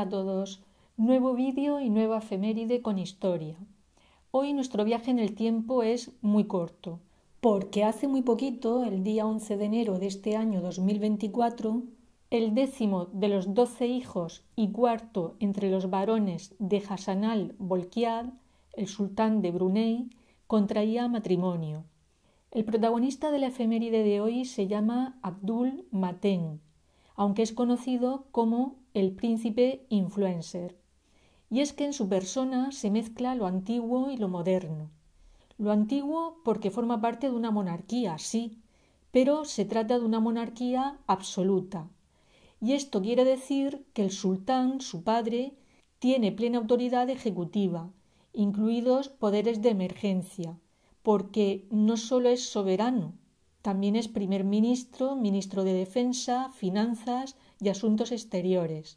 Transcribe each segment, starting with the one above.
a todos. Nuevo vídeo y nueva efeméride con historia. Hoy nuestro viaje en el tiempo es muy corto, porque hace muy poquito, el día 11 de enero de este año 2024, el décimo de los doce hijos y cuarto entre los varones de Hassanal Bolkiad, el sultán de Brunei, contraía matrimonio. El protagonista de la efeméride de hoy se llama Abdul Maten aunque es conocido como el príncipe influencer. Y es que en su persona se mezcla lo antiguo y lo moderno. Lo antiguo porque forma parte de una monarquía, sí, pero se trata de una monarquía absoluta. Y esto quiere decir que el sultán, su padre, tiene plena autoridad ejecutiva, incluidos poderes de emergencia, porque no solo es soberano, también es primer ministro, ministro de Defensa, Finanzas y Asuntos Exteriores.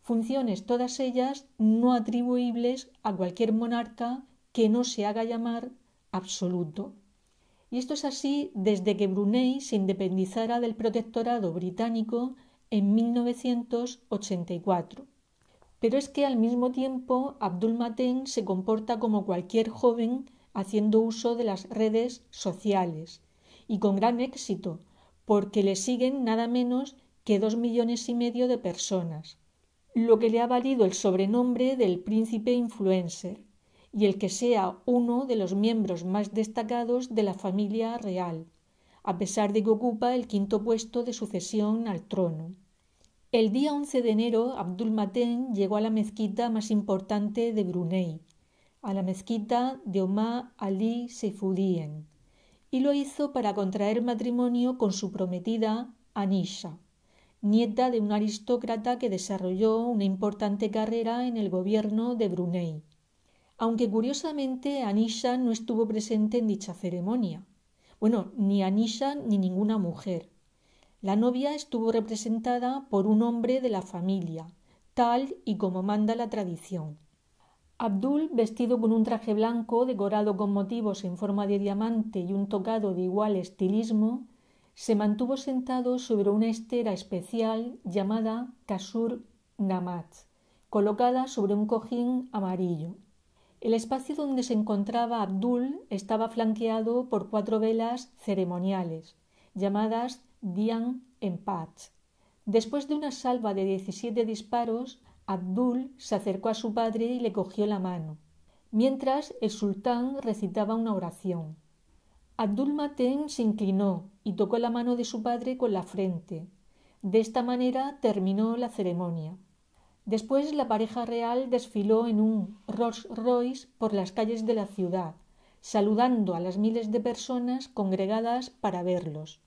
Funciones todas ellas no atribuibles a cualquier monarca que no se haga llamar absoluto. Y esto es así desde que Brunei se independizara del protectorado británico en 1984. Pero es que al mismo tiempo Abdul Mateen se comporta como cualquier joven haciendo uso de las redes sociales y con gran éxito, porque le siguen nada menos que dos millones y medio de personas, lo que le ha valido el sobrenombre del príncipe influencer y el que sea uno de los miembros más destacados de la familia real, a pesar de que ocupa el quinto puesto de sucesión al trono. El día 11 de enero, Abdul Maten llegó a la mezquita más importante de Brunei, a la mezquita de Omar Ali Seyfudien y lo hizo para contraer matrimonio con su prometida Anisha, nieta de un aristócrata que desarrolló una importante carrera en el gobierno de Brunei. Aunque curiosamente Anisha no estuvo presente en dicha ceremonia. Bueno, ni Anisha ni ninguna mujer. La novia estuvo representada por un hombre de la familia, tal y como manda la tradición. Abdul, vestido con un traje blanco decorado con motivos en forma de diamante y un tocado de igual estilismo, se mantuvo sentado sobre una estera especial llamada Kasur Namat, colocada sobre un cojín amarillo. El espacio donde se encontraba Abdul estaba flanqueado por cuatro velas ceremoniales, llamadas Dian Empat. Después de una salva de 17 disparos, Abdul se acercó a su padre y le cogió la mano, mientras el sultán recitaba una oración. Abdul Maten se inclinó y tocó la mano de su padre con la frente. De esta manera terminó la ceremonia. Después la pareja real desfiló en un Rolls Royce por las calles de la ciudad, saludando a las miles de personas congregadas para verlos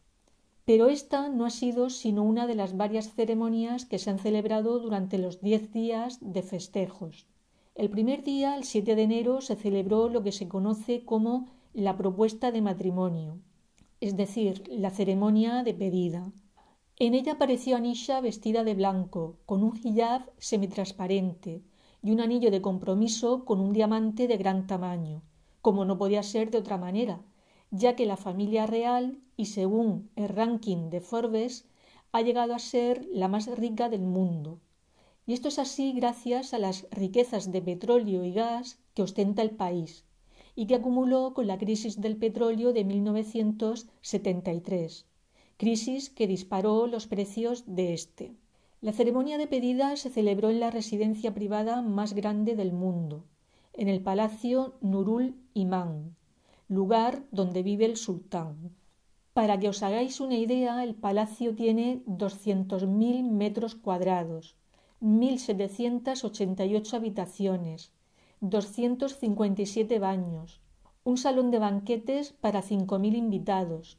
pero esta no ha sido sino una de las varias ceremonias que se han celebrado durante los diez días de festejos. El primer día, el 7 de enero, se celebró lo que se conoce como la propuesta de matrimonio, es decir, la ceremonia de pedida. En ella apareció Anisha vestida de blanco, con un hijab semitransparente y un anillo de compromiso con un diamante de gran tamaño, como no podía ser de otra manera, ya que la familia real, y según el ranking de Forbes, ha llegado a ser la más rica del mundo. Y esto es así gracias a las riquezas de petróleo y gas que ostenta el país y que acumuló con la crisis del petróleo de 1973, crisis que disparó los precios de este. La ceremonia de pedida se celebró en la residencia privada más grande del mundo, en el Palacio Nurul Imán, lugar donde vive el sultán. Para que os hagáis una idea, el palacio tiene 200.000 metros cuadrados, 1.788 habitaciones, 257 baños, un salón de banquetes para 5.000 invitados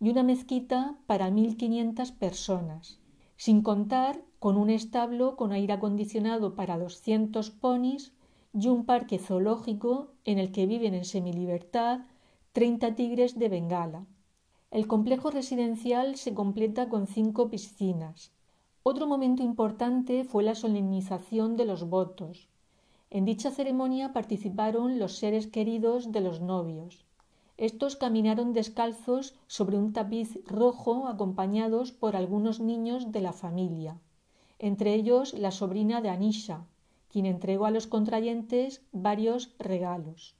y una mezquita para 1.500 personas, sin contar con un establo con aire acondicionado para 200 ponis y un parque zoológico en el que viven en semilibertad Treinta tigres de Bengala. El complejo residencial se completa con cinco piscinas. Otro momento importante fue la solemnización de los votos. En dicha ceremonia participaron los seres queridos de los novios. Estos caminaron descalzos sobre un tapiz rojo acompañados por algunos niños de la familia, entre ellos la sobrina de Anisha, quien entregó a los contrayentes varios regalos.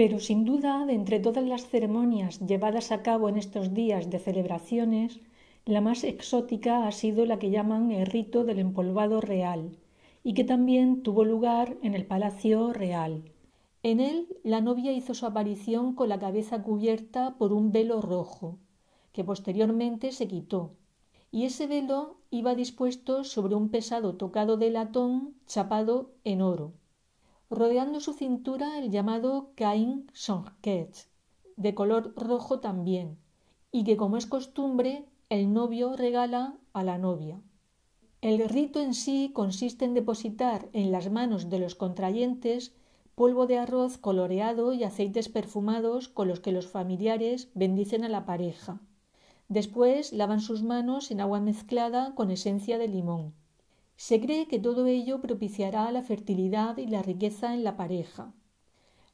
Pero sin duda, de entre todas las ceremonias llevadas a cabo en estos días de celebraciones, la más exótica ha sido la que llaman el rito del empolvado real, y que también tuvo lugar en el Palacio Real. En él la novia hizo su aparición con la cabeza cubierta por un velo rojo, que posteriormente se quitó, y ese velo iba dispuesto sobre un pesado tocado de latón chapado en oro rodeando su cintura el llamado Caín songket, de color rojo también, y que como es costumbre el novio regala a la novia. El rito en sí consiste en depositar en las manos de los contrayentes polvo de arroz coloreado y aceites perfumados con los que los familiares bendicen a la pareja. Después lavan sus manos en agua mezclada con esencia de limón. Se cree que todo ello propiciará la fertilidad y la riqueza en la pareja.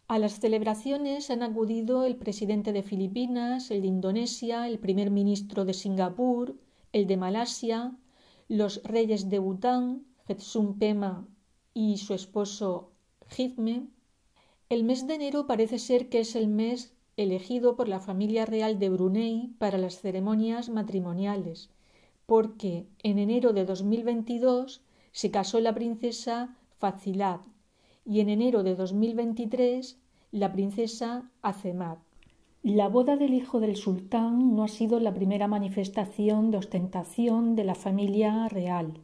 A las celebraciones han acudido el presidente de Filipinas, el de Indonesia, el primer ministro de Singapur, el de Malasia, los reyes de Bután, Jetsun Pema y su esposo Jidme. El mes de enero parece ser que es el mes elegido por la familia real de Brunei para las ceremonias matrimoniales porque en enero de 2022 se casó la princesa Facilad y en enero de 2023 la princesa Azemad. La boda del hijo del sultán no ha sido la primera manifestación de ostentación de la familia real.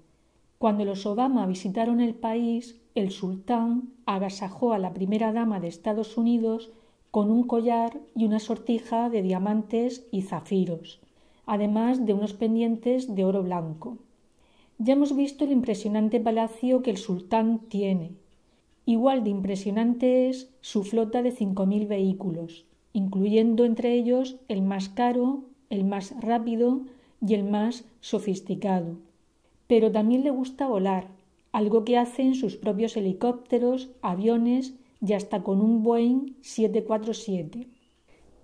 Cuando los Obama visitaron el país, el sultán agasajó a la primera dama de Estados Unidos con un collar y una sortija de diamantes y zafiros además de unos pendientes de oro blanco. Ya hemos visto el impresionante palacio que el sultán tiene. Igual de impresionante es su flota de cinco mil vehículos, incluyendo entre ellos el más caro, el más rápido y el más sofisticado. Pero también le gusta volar, algo que hace en sus propios helicópteros, aviones y hasta con un Boeing 747.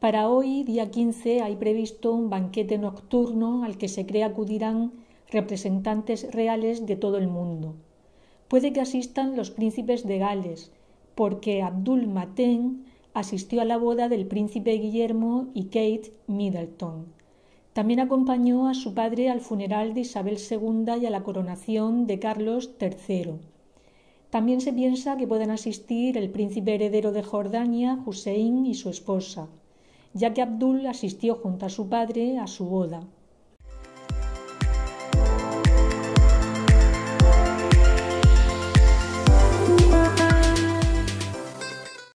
Para hoy, día 15, hay previsto un banquete nocturno al que se cree acudirán representantes reales de todo el mundo. Puede que asistan los príncipes de Gales, porque Abdul Maten asistió a la boda del príncipe Guillermo y Kate Middleton. También acompañó a su padre al funeral de Isabel II y a la coronación de Carlos III. También se piensa que pueden asistir el príncipe heredero de Jordania, Hussein, y su esposa ya que Abdul asistió junto a su padre a su boda.